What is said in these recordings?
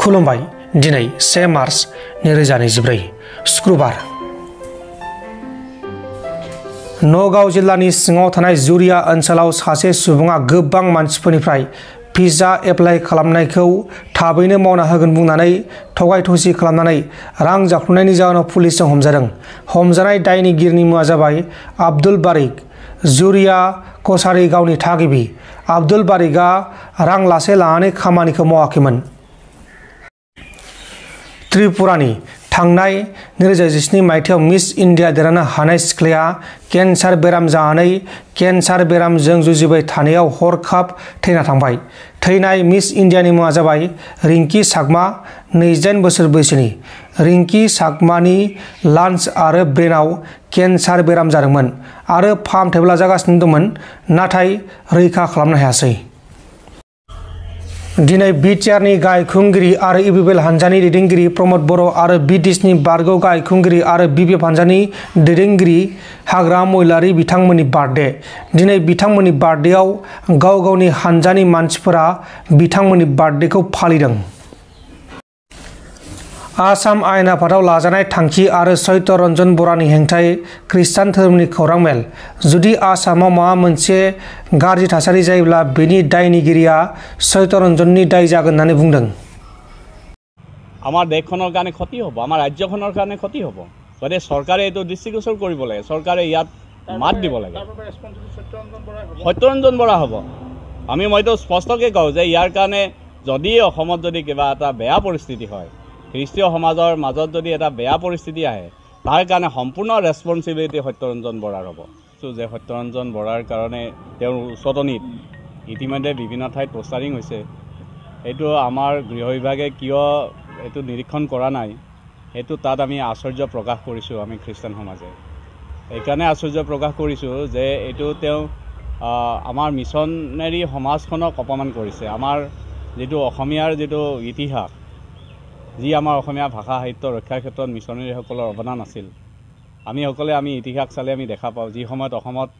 खुलुमबाय दिनै से मार्च नैरोजा नैजिब्रै शुक्रबार नगाव जिल्लानि सिङाव थानाय जुरिया ओनसोलाव सासे सुबुङा गोबां मानसिफोरनिफ्राय भिजा एप्लाइ खालामनायखौ थाबैनो मावना होगोन बुंनानै थगाय थसि खालामनानै रां जाख्लनायनि जाहोनाव पुलिसजों हमजादों हमजानाय दायनिगिरिनि मुङा जाबाय आब्दुल बारिक जुरिया कसारि गावनि थागिबि आब्दुल बारिकआ रां लासे लानानै खामानिखौ मावाखैमोन त्रिपुरानि थांनाय नैरोजा जिस्नि मायथाइयाव मिस इन्डिया देरहानो हानाय सिख्लाया केन्सार बेराम जानानै केन्सार बेरामजों जुजिबाय थानायाव हरखाब थैना थांबाय थैनाय मिस इन्डियानि मुङा जाबाय रिंकि सागमा नैजिदाइन बोसोर बैसोनि रिंकि सागमानि लान्स आरो ब्रेनाव केन्सार बेराम जादोंमोन आरो फाहामथायबो लाजागासिनो दंमोन नाथाय रैखा खालामनो हायासै दिनै बिटिआरनि गाहाय आरो इबिबेल हान्जानि दैदेनगिरि प्रमद बर' आरो बिटिसनि बारग' गाहाय आरो बिपिएफ हान्जानि दैदेनगिरि हाग्रा मैलारि बिथांमोननि बार्थडे दिनै बिथांमोननि बार्थडेआव गाव गावनि हान्जानि मानसिफोरा बिथांमोननि बार्थडेखौ फालिदों आसाम आयेन आफादाव लाजानाय थांखि आरो सैत्य रंजन बरानि हेंथाय ख्रिस्टान धोरोमनि खौरां मेल जुदि आसामाव माबा मोनसे गाज्रि थासारि जायोब्ला बेनि दायनिगिरिया सैत्य रंजननि दाय जागोन होननानै बुंदों আমাৰ দেশখনৰ কাৰণে ক্ষতি হ'ব আমাৰ ৰাজ্যখনৰ কাৰণে ক্ষতি হ'ব গতিকে চৰকাৰে এইটো দৃষ্টিগোচৰ কৰিব লাগে চৰকাৰে ইয়াত মাত দিব লাগে সত্যৰঞ্জন বৰা হ'ব আমি মইতো স্পষ্টকৈ কওঁ যে ইয়াৰ কাৰণে যদি অসমত যদি কিবা এটা বেয়া পৰিস্থিতি হয় খ্ৰীষ্টীয় সমাজৰ মাজত যদি এটা বেয়া পৰিস্থিতি আহে তাৰ কাৰণে সম্পূৰ্ণ ৰেচপনচিবিলিটি সত্যৰঞ্জন বৰাৰ হ'ব চ' যে সত্যৰঞ্জন বৰাৰ কাৰণে তেওঁৰ উচতনিত ইতিমধ্যে বিভিন্ন ঠাইত প্ৰষ্টাৰিং হৈছে সেইটো আমাৰ গৃহ বিভাগে কিয় এইটো নিৰীক্ষণ কৰা নাই সেইটো তাত আমি আশ্চৰ্য প্ৰকাশ কৰিছোঁ আমি খ্ৰীষ্টান সমাজে সেইকাৰণে আশ্চৰ্য প্ৰকাশ কৰিছোঁ যে এইটো তেওঁ আমাৰ মিছনেৰী সমাজখনক অপমান কৰিছে আমাৰ যিটো অসমীয়াৰ যিটো ইতিহাস যি আমাৰ অসমীয়া ভাষা সাহিত্য ৰক্ষাৰ ক্ষেত্ৰত মিছনেৰীসকলৰ অৱদান আছিল আমি সকলে আমি ইতিহাস চালে আমি দেখা পাওঁ যি সময়ত অসমত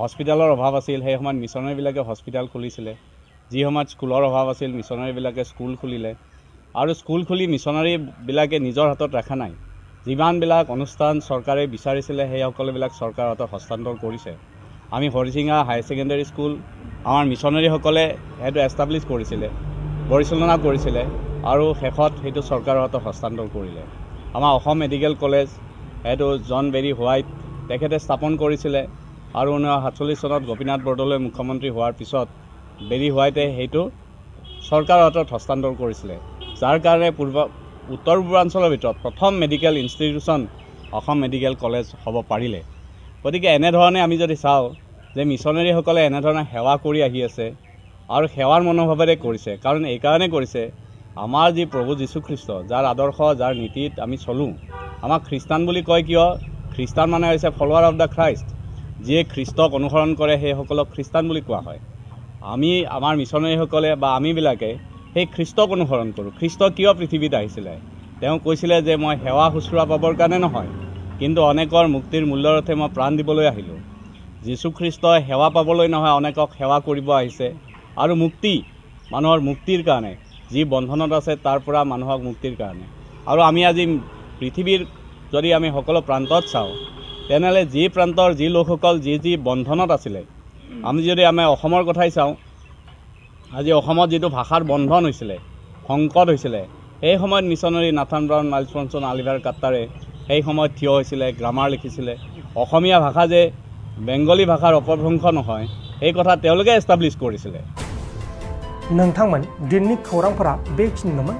হস্পিটেলৰ অভাৱ আছিল সেই সময়ত মিছনেৰীবিলাকে হস্পিটেল খুলিছিলে যি সময়ত স্কুলৰ অভাৱ আছিল মিছনেৰীবিলাকে স্কুল খুলিলে আৰু স্কুল খুলি মিছনেৰীবিলাকে নিজৰ হাতত ৰখা নাই যিমানবিলাক অনুষ্ঠান চৰকাৰে বিচাৰিছিলে সেই সকলোবিলাক চৰকাৰৰ হাতত হস্তান্তৰ কৰিছে আমি হৰিচিঙা হাই ছেকেণ্ডেৰী স্কুল আমাৰ মিছনেৰীসকলে সেইটো এষ্টাব্লিছ কৰিছিলে পৰিচালনা কৰিছিলে আৰু শেষত সেইটো চৰকাৰৰ হাতত হস্তান্তৰ কৰিলে আমাৰ অসম মেডিকেল কলেজ সেইটো জন বেৰী হোৱাইট তেখেতে স্থাপন কৰিছিলে আৰু ঊনৈছশ সাতচল্লিছ চনত গোপীনাথ বৰদলৈ মুখ্যমন্ত্ৰী হোৱাৰ পিছত বেৰী হোৱাইটে সেইটো চৰকাৰৰ হাতত হস্তান্তৰ কৰিছিলে যাৰ কাৰণে পূৰ্ব উত্তৰ পূৰ্বাঞ্চলৰ ভিতৰত প্ৰথম medical institution Assam medical college হ'ব পাৰিলে গতিকে এনেধৰণে আমি যদি চাওঁ যে মিছনেৰীসকলে এনেধৰণে সেৱা কৰি আহি আছে আৰু সেৱাৰ মনোভাৱেৰে কৰিছে কাৰণ এইকাৰণে কৰিছে আমাৰ যি প্ৰভু যীশুখ্ৰীষ্ট যাৰ আদৰ্শ যাৰ নীতিত আমি চলোঁ আমাক খ্ৰীষ্টান বুলি কয় কিয় খ্ৰীষ্টান মানে হৈছে ফলোৱাৰ অৱ দ্য খ্ৰাইষ্ট যিয়ে খ্ৰীষ্টক অনুসৰণ কৰে সেইসকলক খ্ৰীষ্টান বুলি কোৱা হয় আমি আমাৰ মিছনেৰীসকলে বা আমিবিলাকে সেই খ্ৰীষ্টক অনুসৰণ কৰোঁ খ্ৰীষ্ট কিয় পৃথিৱীত আহিছিলে তেওঁ কৈছিলে যে মই সেৱা শুশ্ৰূষা পাবৰ কাৰণে নহয় কিন্তু অনেকৰ মুক্তিৰ মূল্যৰথে মই প্ৰাণ দিবলৈ আহিলোঁ যীশুখ্ৰীষ্টই সেৱা পাবলৈ নহয় অনেকক সেৱা কৰিব আহিছে আৰু মুক্তি মানুহৰ মুক্তিৰ কাৰণে যি বন্ধনত আছে তাৰ পৰা মানুহক মুক্তিৰ কাৰণে আৰু আমি আজি পৃথিৱীৰ যদি আমি সকলো প্ৰান্তত চাওঁ তেনেহ'লে যি প্ৰান্তৰ যি লোকসকল যি যি বন্ধনত আছিলে আমি যদি আমি অসমৰ কথাই চাওঁ আজি অসমত যিটো ভাষাৰ বন্ধন হৈছিলে সংকট হৈছিলে সেই সময়ত missionary Nathan Brown Miles Bronson Oliver কাট্টাৰে সেই সময়ত থিয় হৈছিলে গ্ৰামাৰ লিখিছিলে অসমীয়া ভাষা যে বেংগলী ভাষাৰ অপভ্ৰংশ নহয় সেই কথা তেওঁলোকে এষ্টাব্লিছ কৰিছিলে नोंथांमोन दिननि खौरांफोरा बेखिनि नङामोन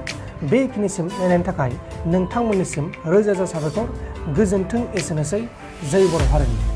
बेखिनिसिम नायनायनि थाखाय नोंथांमोननिसिम रोजा रोजा साबायखर गोजोन्थों एसेनोसै जै बर' हारिनि